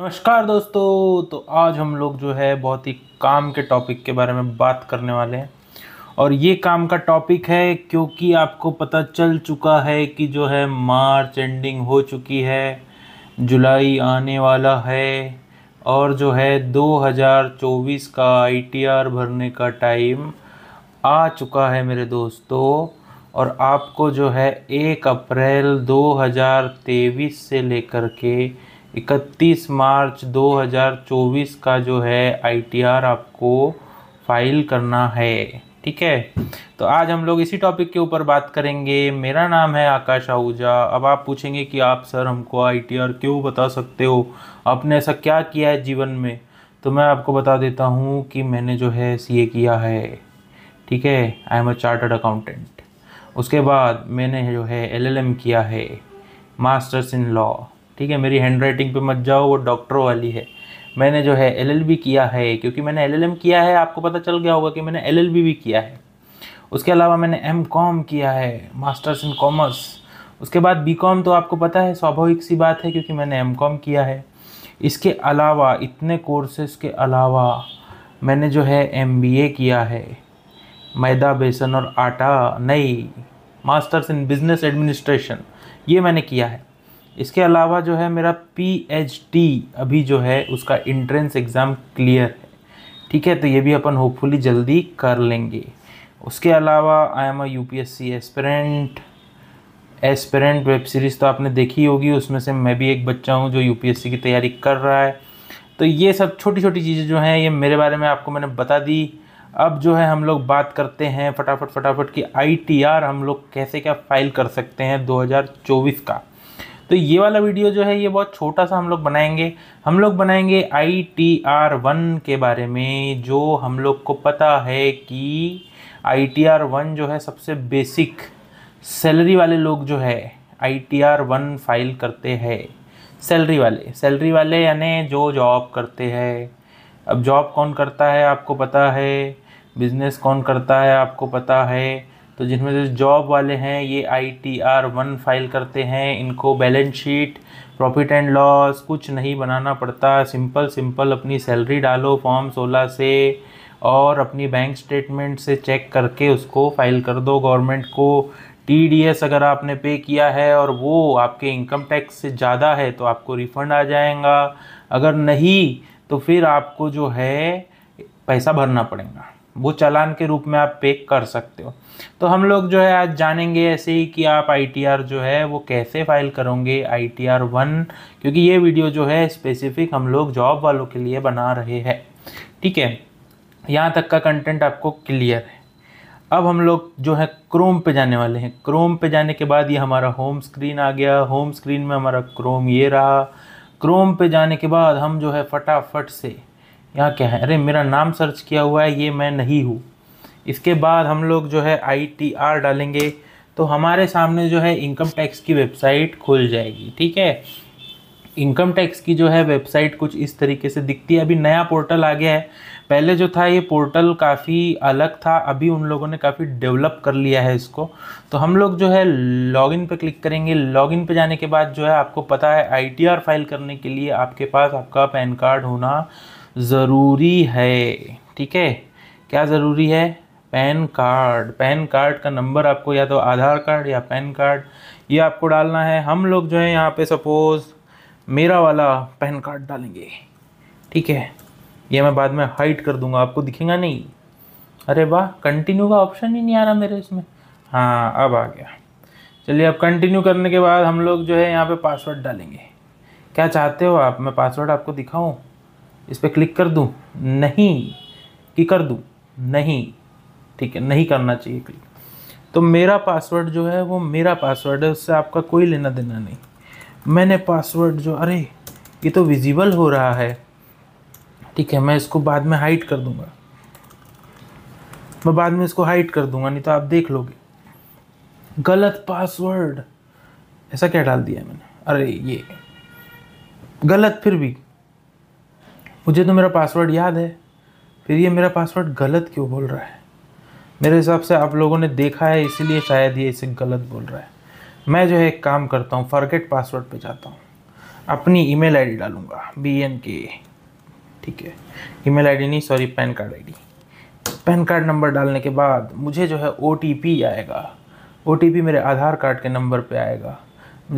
नमस्कार दोस्तों तो आज हम लोग जो है बहुत ही काम के टॉपिक के बारे में बात करने वाले हैं और ये काम का टॉपिक है क्योंकि आपको पता चल चुका है कि जो है मार्च एंडिंग हो चुकी है जुलाई आने वाला है और जो है 2024 का आईटीआर भरने का टाइम आ चुका है मेरे दोस्तों और आपको जो है एक अप्रैल 2023 से लेकर के इकतीस मार्च 2024 का जो है आईटीआर आपको फाइल करना है ठीक है तो आज हम लोग इसी टॉपिक के ऊपर बात करेंगे मेरा नाम है आकाश आहूजा अब आप पूछेंगे कि आप सर हमको आईटीआर क्यों बता सकते हो आपने ऐसा क्या किया है जीवन में तो मैं आपको बता देता हूँ कि मैंने जो है सीए किया है ठीक है I am a chartered accountant उसके बाद मैंने जो है एलएलएम किया है मास्टर्स इन लॉ ठीक है मेरी हैंड राइटिंग पर मत जाओ वो डॉक्टरों वाली है मैंने जो है एलएलबी किया है क्योंकि मैंने एलएलएम किया है आपको पता चल गया होगा कि मैंने एलएलबी भी किया है उसके अलावा मैंने एम कॉम किया है मास्टर्स इन कॉमर्स उसके बाद बी कॉम तो आपको पता है स्वाभाविक सी बात है क्योंकि मैंने एम कॉम किया है इसके अलावा इतने कोर्सेस के अलावा मैंने जो है एम बी ए किया है मैदा बेसन और आटा नहीं मास्टर्स इन बिजनेस एडमिनिस्ट्रेशन ये मैंने किया है इसके अलावा जो है मेरा पीएचडी अभी जो है उसका इंट्रेंस एग्ज़ाम क्लियर है ठीक है तो ये भी अपन होपफुली जल्दी कर लेंगे उसके अलावा I am I U P S C aspirant aspirant web series तो आपने देखी होगी उसमें से मैं भी एक बच्चा हूँ जो यूपीएससी की तैयारी कर रहा है तो ये सब छोटी छोटी चीज़ें जो हैं ये मेरे बारे में आपको मैंने बता दी अब जो है हम लोग बात करते हैं फटाफट फटाफट कि आईटीआर हम लोग कैसे क्या फ़ाइल कर सकते हैं 2024 का तो ये वाला वीडियो जो है ये बहुत छोटा सा हम लोग बनाएंगे हम लोग बनाएंगे आई टी आर वन के बारे में जो हम लोग को पता है कि आई टी आर वन जो है सबसे बेसिक सैलरी वाले लोग जो है I T R one file करते हैं सैलरी वाले सैलरी वाले यानी जो जॉब करते हैं अब जॉब कौन करता है आपको पता है बिजनेस कौन करता है आपको पता है तो जिनमें जो जॉब वाले हैं ये I T R one file करते हैं इनको balance sheet profit and loss कुछ नहीं बनाना पड़ता सिंपल सिंपल अपनी सैलरी डालो फॉर्म सोलह से और अपनी बैंक स्टेटमेंट से चेक करके उसको फाइल कर दो गवर्नमेंट को टी अगर आपने पे किया है और वो आपके इनकम टैक्स से ज़्यादा है तो आपको रिफ़ंड आ जाएगा अगर नहीं तो फिर आपको जो है पैसा भरना पड़ेगा वो चालान के रूप में आप पे कर सकते हो तो हम लोग जो है आज जानेंगे ऐसे ही कि आप आईटीआर जो है वो कैसे फाइल करोगे आईटीआर वन क्योंकि ये वीडियो जो है स्पेसिफिक हम लोग जॉब वालों के लिए बना रहे हैं ठीक है यहाँ तक का कंटेंट आपको क्लियर है अब हम लोग जो है क्रोम पे जाने वाले हैं क्रोम पे जाने के बाद ये हमारा होम स्क्रीन आ गया होम स्क्रीन में हमारा क्रोम ये रहा क्रोम पे जाने के बाद हम जो है फटाफट से यहाँ क्या है अरे मेरा नाम सर्च किया हुआ है ये मैं नहीं हूँ इसके बाद हम लोग जो है आई टी आर डालेंगे तो हमारे सामने जो है इनकम टैक्स की वेबसाइट खुल जाएगी ठीक है इनकम टैक्स की जो है वेबसाइट कुछ इस तरीके से दिखती है अभी नया पोर्टल आ गया है पहले जो था ये पोर्टल काफ़ी अलग था अभी उन लोगों ने काफ़ी डेवलप कर लिया है इसको तो हम लोग जो है लॉगिन पे क्लिक करेंगे लॉगिन पे जाने के बाद जो है आपको पता है आईटीआर फाइल करने के लिए आपके पास आपका पैन कार्ड होना ज़रूरी है ठीक है क्या ज़रूरी है पैन कार्ड पैन कार्ड का नंबर आपको या तो आधार कार्ड या पैन कार्ड ये आपको डालना है हम लोग जो है यहाँ पे सपोज़ मेरा वाला पैन कार्ड डालेंगे ठीक है ये मैं बाद में हाइट कर दूंगा आपको दिखेगा नहीं अरे वाह कंटिन्यू का ऑप्शन ही नहीं आ रहा मेरे इसमें हाँ अब आ गया चलिए अब कंटिन्यू करने के बाद हम लोग जो है यहाँ पे पासवर्ड डालेंगे क्या चाहते हो आप मैं पासवर्ड आपको दिखाऊँ इस पर क्लिक कर दूँ नहीं कि कर दूँ नहीं ठीक है नहीं करना चाहिए क्लिक तो मेरा पासवर्ड जो है वो मेरा पासवर्ड है उससे आपका कोई लेना देना नहीं मैंने पासवर्ड जो अरे ये तो विजिबल हो रहा है ठीक है मैं इसको बाद में हाइड कर दूंगा मैं बाद में इसको हाइट कर दूंगा नहीं तो आप देख लोगे गलत पासवर्ड ऐसा क्या डाल दिया मैंने अरे ये गलत फिर भी मुझे तो मेरा पासवर्ड याद है फिर ये मेरा पासवर्ड गलत क्यों बोल रहा है मेरे हिसाब से आप लोगों ने देखा है इसीलिए शायद ये इसे गलत बोल रहा है मैं जो है एक काम करता हूँ फॉरगेट पासवर्ड पे जाता हूँ अपनी ईमेल आईडी डालूँगा बी एन के ठीक है ईमेल आईडी नहीं sorry PAN card ID PAN card number डालने के बाद मुझे जो है ओ आएगा ओ मेरे आधार कार्ड के नंबर पर आएगा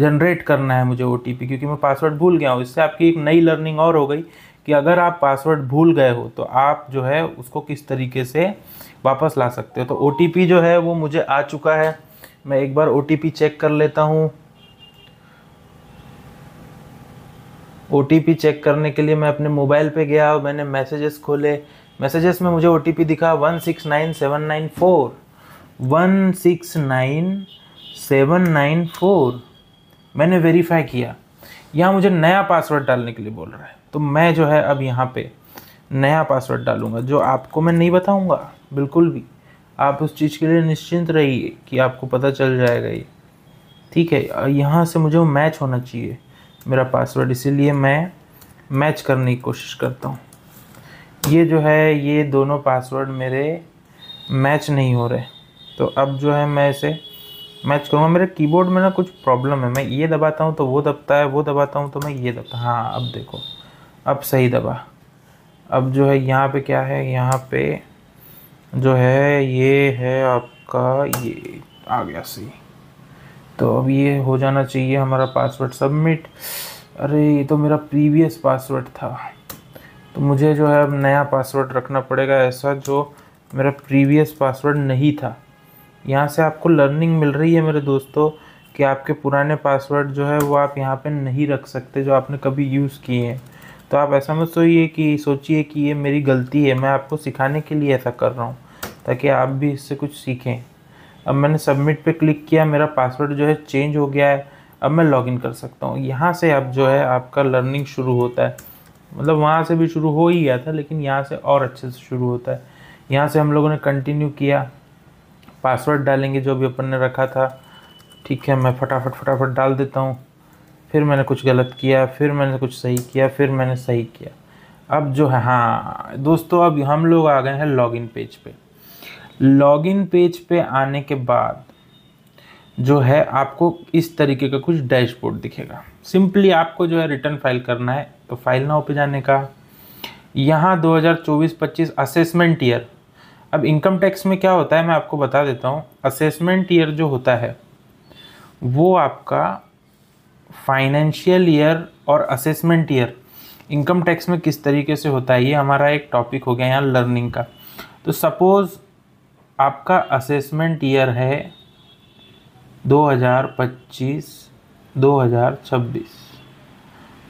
जनरेट करना है मुझे ओ क्योंकि मैं पासवर्ड भूल गया हूँ इससे आपकी एक नई लर्निंग और हो गई कि अगर आप पासवर्ड भूल गए हो तो आप जो है उसको किस तरीके से वापस ला सकते हो तो ओ जो है वो मुझे आ चुका है मैं एक बार ओ चेक कर लेता हूँ ओ चेक करने के लिए मैं अपने मोबाइल पे गया मैंने मैसेजेस खोले मैसेजेस में मुझे ओ दिखा one six nine seven nine four one six nine seven nine four मैंने वेरीफाई किया यहाँ मुझे नया पासवर्ड डालने के लिए बोल रहा है तो मैं जो है अब यहाँ पे नया पासवर्ड डालूँगा जो आपको मैं नहीं बताऊँगा बिल्कुल भी आप उस चीज़ के लिए निश्चिंत रहिए कि आपको पता चल जाएगा ये ठीक है यहाँ से मुझे मैच होना चाहिए मेरा पासवर्ड इसीलिए मैं मैच करने की कोशिश करता हूँ ये जो है ये दोनों पासवर्ड मेरे मैच नहीं हो रहे तो अब जो है मैं इसे मैच करूँगा मेरे कीबोर्ड में ना कुछ प्रॉब्लम है मैं ये दबाता हूँ तो वो दबता है वो दबाता हूँ तो मैं ये दबता हाँ अब देखो अब सही दबा अब जो है यहाँ पे क्या है यहाँ पे जो है ये है आपका ये आ गया सही तो अब ये हो जाना चाहिए हमारा पासवर्ड सबमिट अरे ये तो मेरा प्रीवियस पासवर्ड था तो मुझे जो है अब नया पासवर्ड रखना पड़ेगा ऐसा जो मेरा प्रीवियस पासवर्ड नहीं था यहाँ से आपको लर्निंग मिल रही है मेरे दोस्तों कि आपके पुराने पासवर्ड जो है वो आप यहाँ पे नहीं रख सकते जो आपने कभी यूज़ किए हैं तो आप ऐसा मत सोइए कि सोचिए कि ये मेरी गलती है मैं आपको सिखाने के लिए ऐसा कर रहा हूँ ताकि आप भी इससे कुछ सीखें अब मैंने सबमिट पे क्लिक किया मेरा पासवर्ड जो है चेंज हो गया है अब मैं लॉगिन कर सकता हूँ यहाँ से अब जो है आपका लर्निंग शुरू होता है मतलब वहाँ से भी शुरू हो ही गया था लेकिन यहाँ से और अच्छे से शुरू होता है यहाँ से हम लोगों ने कंटिन्यू किया पासवर्ड डालेंगे जो भी अपन ने रखा था ठीक है मैं फटाफट फटाफट डाल देता हूँ फिर मैंने कुछ गलत किया फिर मैंने कुछ सही किया फिर मैंने सही किया अब जो है हाँ दोस्तों अब हम लोग आ गए हैं लॉगिन पेज पे लॉगिन पेज पे आने के बाद जो है आपको इस तरीके का कुछ डैशबोर्ड दिखेगा सिंपली आपको जो है रिटर्न फाइल करना है तो फाइल नाउ पे जाने का यहाँ 2024-25 असेसमेंट ईयर अब इनकम टैक्स में क्या होता है मैं आपको बता देता हूँ असेसमेंट ईयर जो होता है वो आपका फाइनेंशियल ईयर और असेसमेंट ईयर इनकम टैक्स में किस तरीके से होता है ये हमारा एक टॉपिक हो गया यहाँ लर्निंग का तो सपोज़ आपका असेसमेंट ईयर है 2025 2026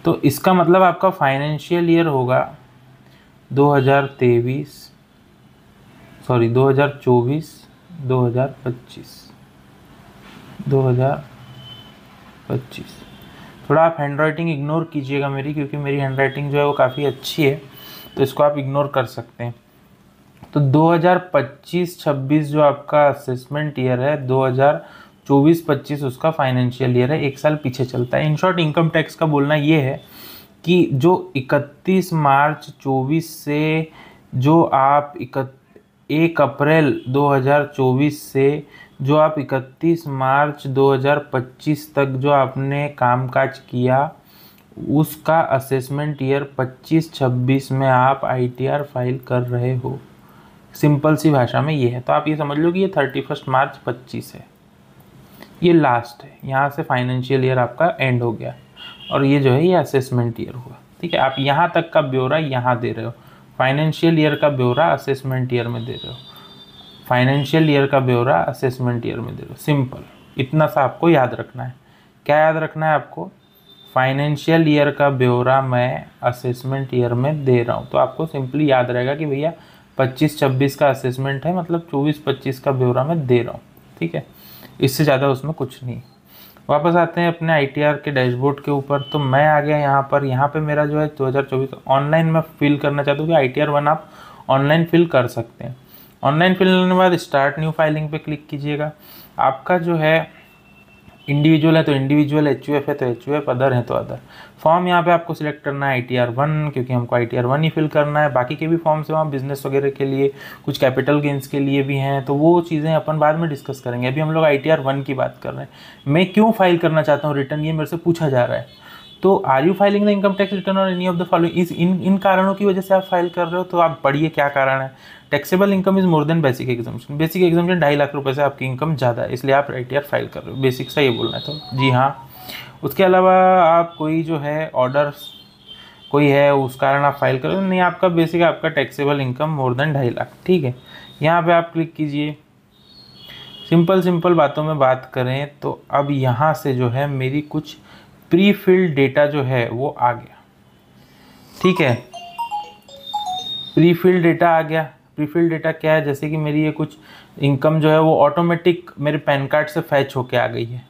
तो इसका मतलब आपका फाइनेंशियल ईयर होगा 2023 सॉरी 2024 2025 2025 थोड़ा आप हैंड राइटिंग इग्नोर कीजिएगा मेरी क्योंकि मेरी हैंड राइटिंग जो है वो काफ़ी अच्छी है तो इसको आप इग्नोर कर सकते हैं तो 2025-26 जो आपका असेसमेंट ईयर है 2024-25 उसका फाइनेंशियल ईयर है एक साल पीछे चलता है इन शॉर्ट इनकम टैक्स का बोलना ये है कि जो 31 मार्च 24 से जो आप एक अप्रैल 2024 से जो आप 31 मार्च 2025 तक जो आपने कामकाज किया उसका असेसमेंट ईयर 25-26 में आप आईटीआर फाइल कर रहे हो सिंपल सी भाषा में ये है तो आप ये समझ लो कि ये थर्टी फर्स्ट मार्च पच्चीस है ये लास्ट है यहाँ से फाइनेंशियल ईयर आपका एंड हो गया और ये जो है ये असेसमेंट ईयर हुआ ठीक है आप यहाँ तक का ब्यौरा यहाँ दे रहे हो फाइनेंशियल ईयर का ब्यौरा असेसमेंट ईयर में दे रहे हो फाइनेंशियल ईयर का ब्यौरा असेसमेंट ईयर में दे दो सिंपल इतना सा आपको याद रखना है क्या याद रखना है आपको फाइनेंशियल ईयर का ब्यौरा मैं असेसमेंट ईयर में दे रहा हूँ तो आपको सिंपली याद रहेगा कि भैया पच्चीस छब्बीस का असेसमेंट है मतलब चौबीस पच्चीस का ब्यौरा मैं दे रहा हूँ ठीक है इससे ज़्यादा उसमें कुछ नहीं वापस आते हैं अपने आई के डैशबोर्ड के ऊपर तो मैं आ गया यहाँ पर यहाँ पर मेरा जो है दो ऑनलाइन मैं फिल करना चाहता हूँ कि आई वन आप ऑनलाइन फिल कर सकते हैं ऑनलाइन फिल लेने के बाद स्टार्ट न्यू फाइलिंग पे क्लिक कीजिएगा आपका जो है इंडिविजुअल है तो इंडिविजुअल एच है तो एच अदर है तो अदर फॉर्म यहाँ पे आपको सिलेक्ट करना है आई टी आर वन क्योंकि हमको आई टी आर वन ही फिल करना है बाकी के भी फॉर्म्स वहाँ बिजनेस वगैरह के लिए कुछ कैपिटल गेंस के लिए भी हैं तो वो चीज़ें अपन बाद में डिस्कस करेंगे अभी हम लोग आई टी आर वन की बात कर रहे हैं मैं क्यों फाइल करना चाहता हूँ रिटर्न ये मेरे से पूछा जा रहा है तो are you filing the income tax return और any of the following is in इन कारणों की वजह से आप फाइल कर रहे हो तो आप पढ़िए क्या कारण है taxable income is more than basic exemption basic exemption ढाई लाख रुपये से आपकी इनकम ज़्यादा है इसलिए आप आई फाइल कर रहे हो बेसिक सा ये बोलना है तो जी हाँ उसके अलावा आप कोई जो है ऑर्डर कोई है उस कारण आप फाइल कर रहे हो नहीं आपका बेसिक आपका टैक्सेबल इनकम मोर देन ढाई लाख ठीक है यहाँ पे आप क्लिक कीजिए सिंपल सिंपल बातों में बात करें तो अब यहाँ से जो है मेरी कुछ प्री फिल्ड डेटा जो है वो आ गया ठीक है प्री फिल्ड डेटा आ गया प्री फिल्ड डेटा क्या है जैसे कि मेरी ये कुछ इनकम जो है वो ऑटोमेटिक मेरे पैन कार्ड से फैच होके आ गई है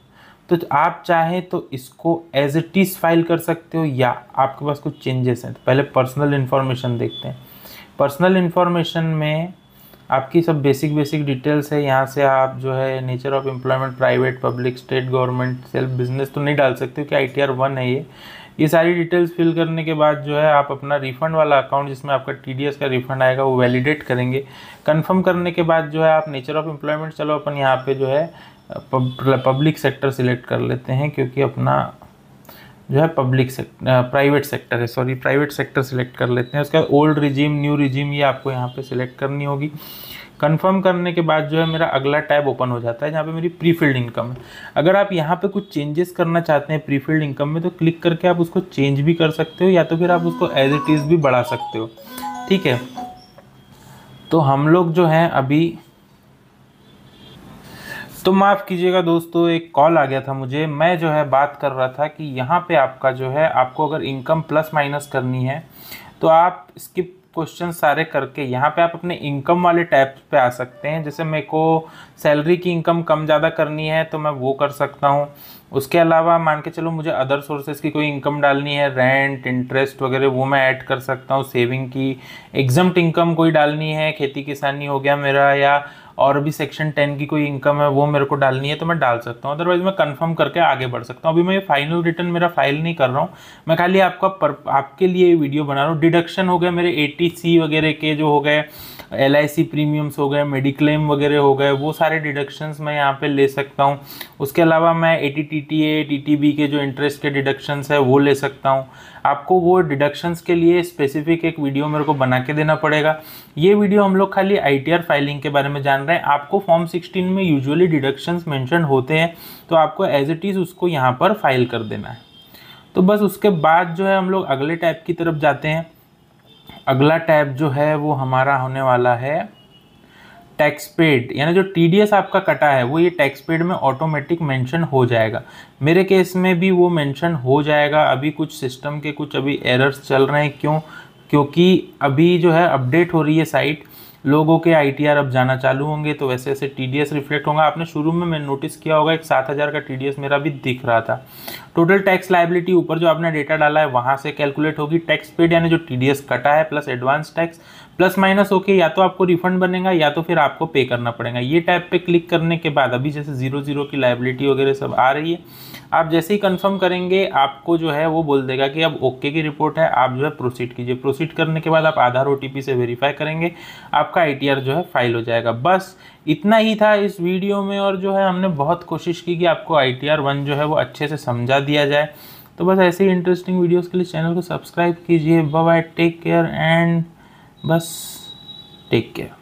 तो आप चाहें तो इसको एज इट इज़ फाइल कर सकते हो या आपके पास कुछ चेंजेस हैं तो पहले पर्सनल इन्फॉर्मेशन देखते हैं पर्सनल इन्फॉर्मेशन में आपकी सब बेसिक बेसिक डिटेल्स है यहाँ से आप जो है nature of employment private public state government self business तो नहीं डाल सकते क्योंकि आई टी आर वन है ये ये सारी डिटेल्स फिल करने के बाद जो है आप अपना रिफ़ंड वाला अकाउंट जिसमें आपका टी का रिफ़ंड आएगा वो वैलिडेट करेंगे कन्फर्म करने के बाद जो है आप नेचर ऑफ एम्प्लॉयमेंट चलो अपन यहाँ पे जो है पब्लिक सेक्टर सिलेक्ट कर लेते हैं क्योंकि अपना जो है पब्लिक सेक्टर प्राइवेट सेक्टर है सॉरी प्राइवेट सेक्टर सिलेक्ट कर लेते हैं उसका ओल्ड रिजीम न्यू रिजीम ये आपको यहाँ पे सिलेक्ट करनी होगी कंफर्म करने के बाद जो है मेरा अगला टैब ओपन हो जाता है जहाँ पे मेरी प्री इनकम है अगर आप यहाँ पे कुछ चेंजेस करना चाहते हैं प्री इनकम में तो क्लिक करके आप उसको चेंज भी कर सकते हो या तो फिर आप उसको एज इट इज़ भी बढ़ा सकते हो ठीक है तो हम लोग जो हैं अभी तो माफ़ कीजिएगा दोस्तों एक कॉल आ गया था मुझे मैं जो है बात कर रहा था कि यहाँ पे आपका जो है आपको अगर इनकम प्लस माइनस करनी है तो आप स्किप क्वेश्चन सारे करके यहाँ पे आप अपने इनकम वाले टैब पे आ सकते हैं जैसे मेरे को सैलरी की इनकम कम ज़्यादा करनी है तो मैं वो कर सकता हूँ उसके अलावा मान के चलो मुझे अदर सोर्सेज की कोई इनकम डालनी है रेंट इंटरेस्ट वगैरह वो मैं ऐड कर सकता हूँ सेविंग की एग्जम्प्ट इनकम कोई डालनी है खेती किसानी हो गया मेरा या और अभी सेक्शन टेन की कोई इनकम है वो मेरे को डालनी है तो मैं डाल सकता हूँ अदरवाइज मैं कन्फर्म करके आगे बढ़ सकता हूँ अभी मैं ये फाइनल रिटर्न मेरा फाइल नहीं कर रहा हूँ मैं खाली आपका पर, आपके लिए वीडियो बना रहा हूँ डिडक्शन हो गया मेरे ए वगैरह के जो हो गए एल प्रीमियम्स हो गए मेडिक्लेम वगैरह हो गए वो सारे डिडक्शंस मैं यहाँ पे ले सकता हूँ उसके अलावा मैं A T T T A T T B के जो इंटरेस्ट के डिडक्शंस है वो ले सकता हूँ आपको वो डिडक्शंस के लिए स्पेसिफिक एक वीडियो मेरे को बना के देना पड़ेगा ये वीडियो हम लोग खाली आई फाइलिंग के बारे में जान रहे हैं आपको फॉर्म सिक्सटीन में यूजुअली डिडक्शंस मैंशन होते हैं तो आपको एज इट इज़ उसको यहाँ पर फाइल कर देना है तो बस उसके बाद जो है हम लोग अगले टाइप की तरफ जाते हैं अगला टैब जो है वो हमारा होने वाला है टैक्स पेड यानी जो टी आपका कटा है वो ये टैक्स पेड में ऑटोमेटिक मेंशन हो जाएगा मेरे केस में भी वो मेंशन हो जाएगा अभी कुछ सिस्टम के कुछ अभी एरर्स चल रहे हैं क्यों क्योंकि अभी जो है अपडेट हो रही है साइट लोगों के आई अब जाना चालू होंगे तो वैसे वैसे टी रिफ्लेक्ट होगा आपने शुरू में मैंने नोटिस किया होगा एक सात हज़ार का टी मेरा भी दिख रहा था टोटल टैक्स लाइबिलिटी ऊपर जो आपने डेटा डाला है वहाँ से कैलकुलेट होगी टैक्स पेड यानी जो टी कटा है plus advance tax plus minus होके या तो आपको रिफंड बनेगा या तो फिर आपको पे करना पड़ेगा ये टाइप पे क्लिक करने के बाद अभी जैसे ज़ीरो ज़ीरो की लाइबिलिटी वगैरह सब आ रही है आप जैसे ही कंफर्म करेंगे आपको जो है वो बोल देगा कि अब ओके की रिपोर्ट है आप जो है प्रोसीड कीजिए प्रोसीड करने के बाद आप आधार ओ से वेरीफाई करेंगे आपका आई जो है फाइल हो जाएगा बस इतना ही था इस वीडियो में और जो है हमने बहुत कोशिश की कि आपको आई टी वन जो है वो अच्छे से समझा दिया जाए तो बस ऐसे ही इंटरेस्टिंग वीडियोस के लिए चैनल को सब्सक्राइब कीजिए बाय टेक केयर एंड बस टेक केयर